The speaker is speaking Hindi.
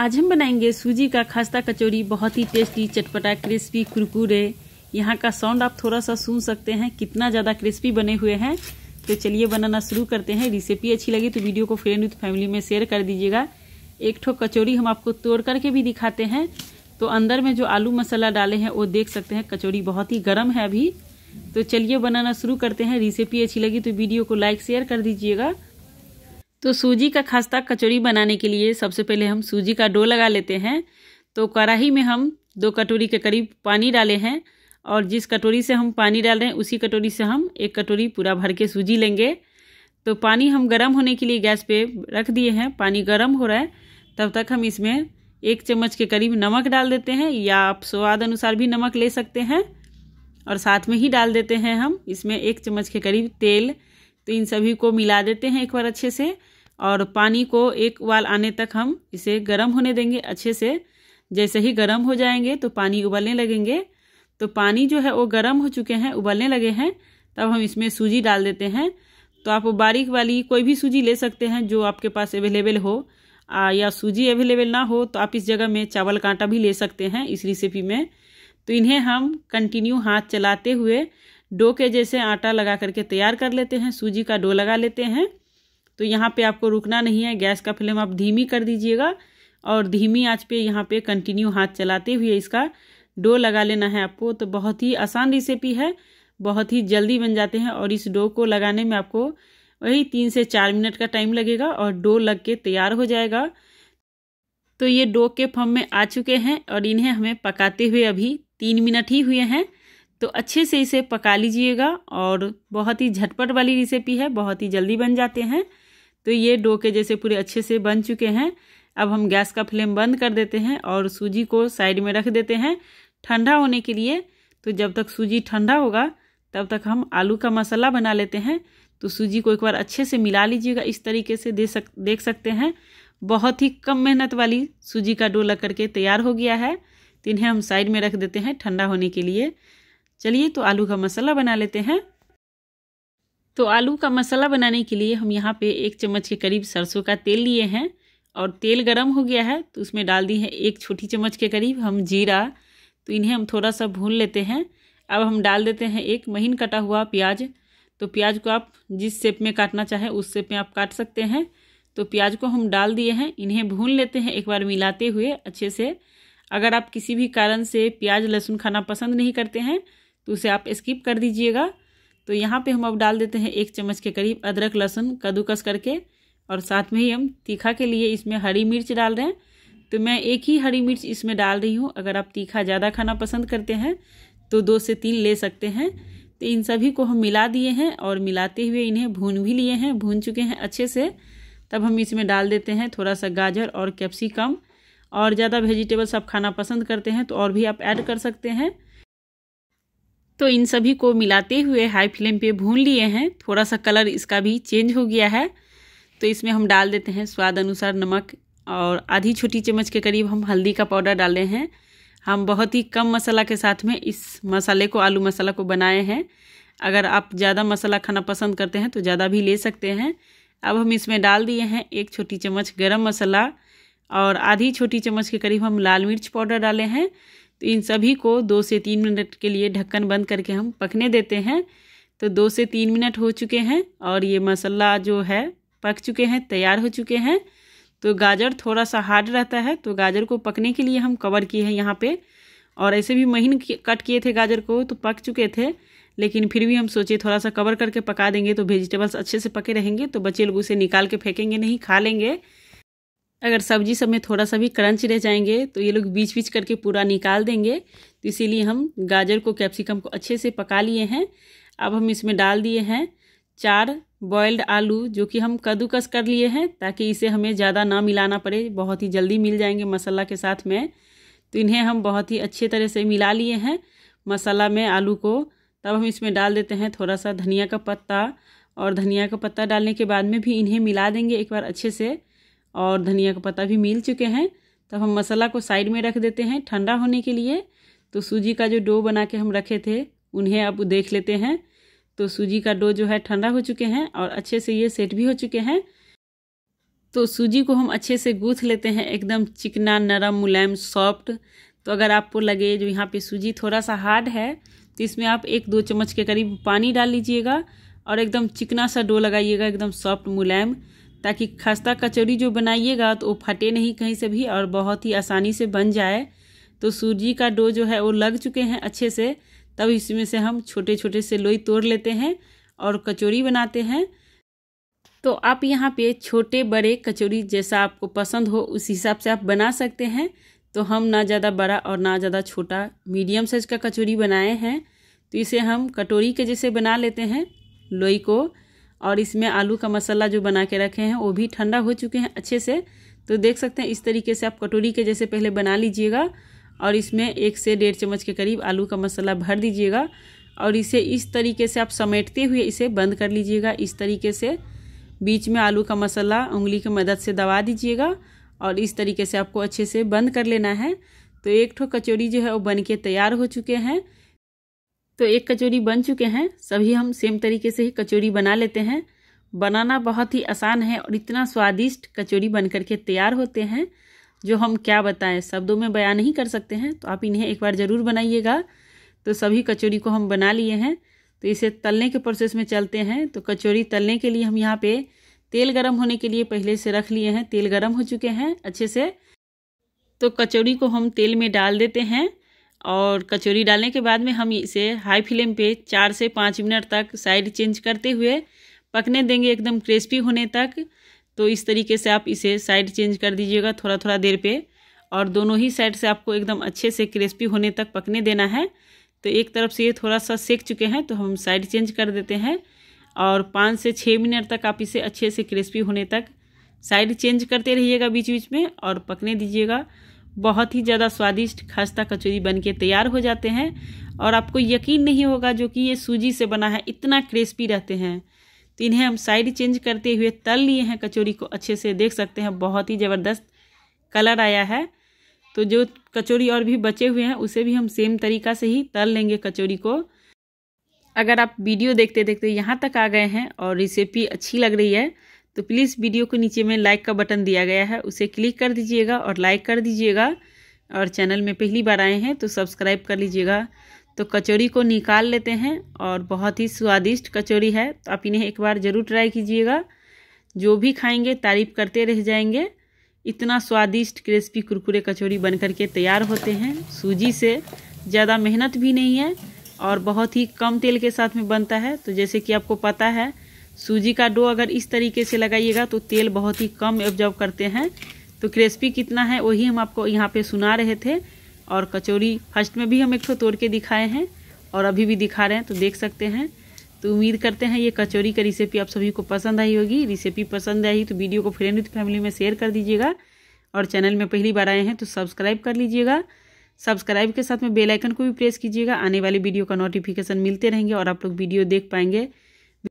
आज हम बनाएंगे सूजी का खस्ता कचौड़ी बहुत ही टेस्टी चटपटा क्रिस्पी कुरकुरे यहाँ का साउंड आप थोड़ा सा सुन सकते हैं कितना ज़्यादा क्रिस्पी बने हुए हैं तो चलिए बनाना शुरू करते हैं रेसिपी अच्छी लगी तो वीडियो को फ्रेंड विथ फैमिली में शेयर कर दीजिएगा एक ठो कचौड़ी हम आपको तोड़ करके भी दिखाते हैं तो अंदर में जो आलू मसाला डाले हैं वो देख सकते हैं कचौड़ी बहुत ही गर्म है अभी तो चलिए बनाना शुरू करते हैं रेसिपी अच्छी लगी तो वीडियो को लाइक शेयर कर दीजिएगा तो सूजी का खस्ता कचौड़ी बनाने के लिए सबसे पहले हम सूजी का डो लगा लेते हैं तो कढ़ाही में हम दो कटोरी के करीब पानी डाले हैं और जिस कटोरी से हम पानी डाल रहे हैं उसी कटोरी से हम एक कटोरी पूरा भर के सूजी लेंगे तो पानी हम गर्म होने के लिए गैस पे रख दिए हैं पानी गर्म हो रहा है तब तक हम इसमें एक चम्मच के करीब नमक डाल देते हैं या आप स्वाद अनुसार भी नमक ले सकते हैं और साथ में ही डाल देते हैं हम इसमें एक चम्मच के करीब तेल तो इन सभी को मिला देते हैं एक बार अच्छे से और पानी को एक उबाल आने तक हम इसे गर्म होने देंगे अच्छे से जैसे ही गर्म हो जाएंगे तो पानी उबलने लगेंगे तो पानी जो है वो गर्म हो चुके हैं उबलने लगे हैं तब हम इसमें सूजी डाल देते हैं तो आप बारीक वाली कोई भी सूजी ले सकते हैं जो आपके पास अवेलेबल हो आ, या सूजी अवेलेबल ना हो तो आप इस जगह में चावल का आटा भी ले सकते हैं इस रेसिपी में तो इन्हें हम कंटिन्यू हाथ चलाते हुए डो के जैसे आटा लगा करके तैयार कर लेते हैं सूजी का डो लगा लेते हैं तो यहाँ पे आपको रुकना नहीं है गैस का फ्लेम आप धीमी कर दीजिएगा और धीमी आंच पे यहाँ पे कंटिन्यू हाथ चलाते हुए इसका डो लगा लेना है आपको तो बहुत ही आसान रेसिपी है बहुत ही जल्दी बन जाते हैं और इस डो को लगाने में आपको वही तीन से चार मिनट का टाइम लगेगा और डो लग के तैयार हो जाएगा तो ये डो के फॉर्म में आ चुके हैं और इन्हें हमें पकाते हुए अभी तीन मिनट ही हुए हैं तो अच्छे से इसे पका लीजिएगा और बहुत ही झटपट वाली रेसिपी है बहुत ही जल्दी बन जाते हैं तो ये डो के जैसे पूरे अच्छे से बन चुके हैं अब हम गैस का फ्लेम बंद कर देते हैं और सूजी को साइड में रख देते हैं ठंडा होने के लिए तो जब तक सूजी ठंडा होगा तब तक हम आलू का मसाला बना लेते हैं तो सूजी को एक बार अच्छे से मिला लीजिएगा इस तरीके से दे सक देख सकते हैं बहुत ही कम मेहनत वाली सूजी का डो लग करके तैयार हो गया है तो इन्हें हम साइड में रख देते हैं ठंडा होने के लिए चलिए तो आलू का मसाला बना लेते हैं तो आलू का मसाला बनाने के लिए हम यहाँ पे एक चम्मच के करीब सरसों का तेल लिए हैं और तेल गरम हो गया है तो उसमें डाल दी है एक छोटी चम्मच के करीब हम जीरा तो इन्हें हम थोड़ा सा भून लेते हैं अब हम डाल देते हैं एक महीन कटा हुआ प्याज तो प्याज को आप जिस शेप में काटना चाहें उस शेप में आप काट सकते हैं तो प्याज को हम डाल दिए हैं इन्हें भून लेते हैं एक बार मिलाते हुए अच्छे से अगर आप किसी भी कारण से प्याज लहसुन खाना पसंद नहीं करते हैं तो उसे आप स्किप कर दीजिएगा तो यहाँ पे हम अब डाल देते हैं एक चम्मच के करीब अदरक लहसुन कद्दूकस करके और साथ में ही हम तीखा के लिए इसमें हरी मिर्च डाल रहे हैं तो मैं एक ही हरी मिर्च इसमें डाल रही हूँ अगर आप तीखा ज़्यादा खाना पसंद करते हैं तो दो से तीन ले सकते हैं तो इन सभी को हम मिला दिए हैं और मिलाते हुए इन्हें भून भी लिए हैं भून चुके हैं अच्छे से तब हम इसमें डाल देते हैं थोड़ा सा गाजर और कैप्सिकम और ज़्यादा वेजिटेबल्स आप खाना पसंद करते हैं तो और भी आप ऐड कर सकते हैं तो इन सभी को मिलाते हुए हाई फ्लेम पे भून लिए हैं थोड़ा सा कलर इसका भी चेंज हो गया है तो इसमें हम डाल देते हैं स्वाद अनुसार नमक और आधी छोटी चम्मच के करीब हम हल्दी का पाउडर डाले हैं हम बहुत ही कम मसाला के साथ में इस मसाले को आलू मसाला को बनाए हैं अगर आप ज़्यादा मसाला खाना पसंद करते हैं तो ज़्यादा भी ले सकते हैं अब हम इसमें डाल दिए हैं एक छोटी चम्मच गरम मसाला और आधी छोटी चम्मच के करीब हम लाल मिर्च पाउडर डाले हैं तो इन सभी को दो से तीन मिनट के लिए ढक्कन बंद करके हम पकने देते हैं तो दो से तीन मिनट हो चुके हैं और ये मसाला जो है पक चुके हैं तैयार हो चुके हैं तो गाजर थोड़ा सा हार्ड रहता है तो गाजर को पकने के लिए हम कवर किए हैं यहाँ पे और ऐसे भी महीन कट किए थे गाजर को तो पक चुके थे लेकिन फिर भी हम सोचे थोड़ा सा कवर करके पका देंगे तो वेजिटेबल्स अच्छे से पके रहेंगे तो बच्चे लोग उसे निकाल के फेंकेंगे नहीं खा लेंगे अगर सब्जी सब में थोड़ा सा भी क्रंच रह जाएंगे तो ये लोग बीच बीच करके पूरा निकाल देंगे तो इसीलिए हम गाजर को कैप्सिकम को अच्छे से पका लिए हैं अब हम इसमें डाल दिए हैं चार बॉयल्ड आलू जो कि हम कद्दूकस कर लिए हैं ताकि इसे हमें ज़्यादा ना मिलाना पड़े बहुत ही जल्दी मिल जाएंगे मसाला के साथ में तो इन्हें हम बहुत ही अच्छे तरह से मिला लिए हैं मसाला में आलू को तब हम इसमें डाल देते हैं थोड़ा सा धनिया का पत्ता और धनिया का पत्ता डालने के बाद में भी इन्हें मिला देंगे एक बार अच्छे से और धनिया का पत्ता भी मिल चुके हैं तब हम मसाला को साइड में रख देते हैं ठंडा होने के लिए तो सूजी का जो डो बना के हम रखे थे उन्हें अब देख लेते हैं तो सूजी का डो जो है ठंडा हो चुके हैं और अच्छे से ये सेट भी हो चुके हैं तो सूजी को हम अच्छे से गूँथ लेते हैं एकदम चिकना नरम मुलायम सॉफ्ट तो अगर आपको लगे जो यहाँ पे सूजी थोड़ा सा हार्ड है तो इसमें आप एक दो चम्मच के करीब पानी डाल लीजिएगा और एकदम चिकना सा डो लगाइएगा एकदम सॉफ्ट मुलायम ताकि खस्ता कचौड़ी जो बनाइएगा तो वो फटे नहीं कहीं से भी और बहुत ही आसानी से बन जाए तो सूजी का डो जो है वो लग चुके हैं अच्छे से तब इसमें से हम छोटे छोटे से लोई तोड़ लेते हैं और कचौड़ी बनाते हैं तो आप यहाँ पे छोटे बड़े कचौड़ी जैसा आपको पसंद हो उस हिसाब से आप बना सकते हैं तो हम ना ज़्यादा बड़ा और ना ज़्यादा छोटा मीडियम साइज का कचौड़ी बनाए हैं तो इसे हम कटोरी के जैसे बना लेते हैं लोई को और इसमें आलू का मसाला जो बना के रखे हैं वो भी ठंडा हो चुके हैं अच्छे से तो देख सकते हैं इस तरीके से आप कटोरी के जैसे पहले बना लीजिएगा और इसमें एक से डेढ़ चम्मच के करीब आलू का मसाला भर दीजिएगा और इसे इस तरीके से आप समेटते हुए इसे बंद कर लीजिएगा इस तरीके से बीच में आलू का मसाला उंगली की मदद से दबा दीजिएगा और इस तरीके से आपको अच्छे से बंद कर लेना है तो एक ठो कचौड़ी जो है वो बन के तैयार हो चुके हैं तो एक कचौरी बन चुके हैं सभी हम सेम तरीके से ही कचौरी बना लेते हैं बनाना बहुत ही आसान है और इतना स्वादिष्ट कचौरी बन करके तैयार होते हैं जो हम क्या बताएं शब्दों में बयान नहीं कर सकते हैं तो आप इन्हें एक बार ज़रूर बनाइएगा तो सभी कचौरी को हम बना लिए हैं तो इसे तलने के प्रोसेस में चलते हैं तो कचौरी तलने के लिए हम यहाँ पे तेल गरम होने के लिए पहले से रख लिए हैं तेल गरम हो चुके हैं अच्छे से तो कचौड़ी को हम तेल में डाल देते हैं और कचौरी डालने के बाद में हम इसे हाई फ्लेम पे चार से पाँच मिनट तक साइड चेंज करते हुए पकने देंगे एकदम क्रिस्पी होने तक तो इस तरीके से आप इसे साइड चेंज कर दीजिएगा थोड़ा थोड़ा देर पे और दोनों ही साइड से आपको एकदम अच्छे से क्रिस्पी होने तक पकने देना है तो एक तरफ से ये थोड़ा सा सेक चुके हैं तो हम साइड चेंज कर देते हैं और पाँच से छः मिनट तक आप इसे अच्छे से क्रिस्पी होने तक साइड चेंज करते रहिएगा बीच बीच में और पकने दीजिएगा बहुत ही ज़्यादा स्वादिष्ट खस्ता कचौरी बन के तैयार हो जाते हैं और आपको यकीन नहीं होगा जो कि ये सूजी से बना है इतना क्रिस्पी रहते हैं तो इन्हें हम साइड चेंज करते हुए तल लिए हैं कचौरी को अच्छे से देख सकते हैं बहुत ही ज़बरदस्त कलर आया है तो जो कचौरी और भी बचे हुए हैं उसे भी हम सेम तरीका से ही तल लेंगे कचौरी को अगर आप वीडियो देखते देखते यहाँ तक आ गए हैं और रेसिपी अच्छी लग रही है तो प्लीज़ वीडियो को नीचे में लाइक का बटन दिया गया है उसे क्लिक कर दीजिएगा और लाइक कर दीजिएगा और चैनल में पहली बार आए हैं तो सब्सक्राइब कर लीजिएगा तो कचौरी को निकाल लेते हैं और बहुत ही स्वादिष्ट कचौरी है तो आप इन्हें एक बार ज़रूर ट्राई कीजिएगा जो भी खाएंगे तारीफ करते रह जाएंगे इतना स्वादिष्ट क्रिस्पी कुरकुरे कचौरी बनकर के तैयार होते हैं सूजी से ज़्यादा मेहनत भी नहीं है और बहुत ही कम तेल के साथ में बनता है तो जैसे कि आपको पता है सूजी का डो अगर इस तरीके से लगाइएगा तो तेल बहुत ही कम ऑब्जर्व करते हैं तो क्रिस्पी कितना है वही हम आपको यहाँ पे सुना रहे थे और कचौरी फर्स्ट में भी हम एक तोड़ के दिखाए हैं और अभी भी दिखा रहे हैं तो देख सकते हैं तो उम्मीद करते हैं ये कचौरी का रेसिपी आप सभी को पसंद आई होगी रेसिपी पसंद आई तो वीडियो को फ्रेंड विथ फैमिली में शेयर कर दीजिएगा और चैनल में पहली बार आए हैं तो सब्सक्राइब कर लीजिएगा सब्सक्राइब के साथ में बेल आइकन को भी प्रेस कीजिएगा आने वाली वीडियो का नोटिफिकेशन मिलते रहेंगे और आप लोग वीडियो देख पाएंगे